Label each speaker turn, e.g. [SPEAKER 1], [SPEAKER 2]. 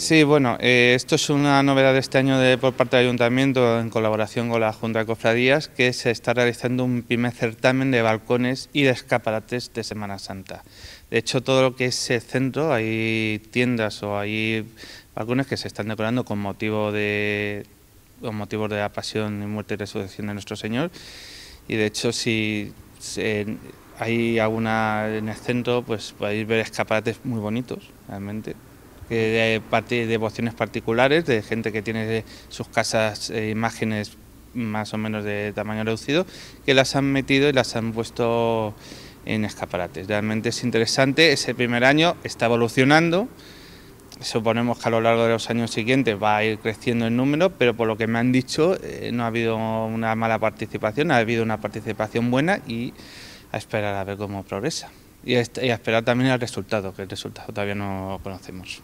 [SPEAKER 1] Sí, bueno, eh, esto es una novedad de este año de, por parte del Ayuntamiento en colaboración con la Junta de Cofradías que se está realizando un primer certamen de balcones y de escaparates de Semana Santa. De hecho, todo lo que es el centro, hay tiendas o hay balcones que se están decorando con motivo de, motivos de la pasión y muerte y resurrección de nuestro Señor. Y de hecho, si... hay alguna en el centro, pues podéis ver escaparates muy bonitos, realmente de, devociones particulares, de gente que tiene sus casas e imágenes más o menos de tamaño reducido, que las han metido y las han puesto en escaparates. Realmente es interesante, ese primer año está evolucionando, suponemos que a lo largo de los años siguientes va a ir creciendo el número, pero por lo que me han dicho eh, no ha habido una mala participación, ha habido una participación buena y a esperar a ver cómo progresa. Y a, esperar también el resultado, que el resultado todavía no conocemos.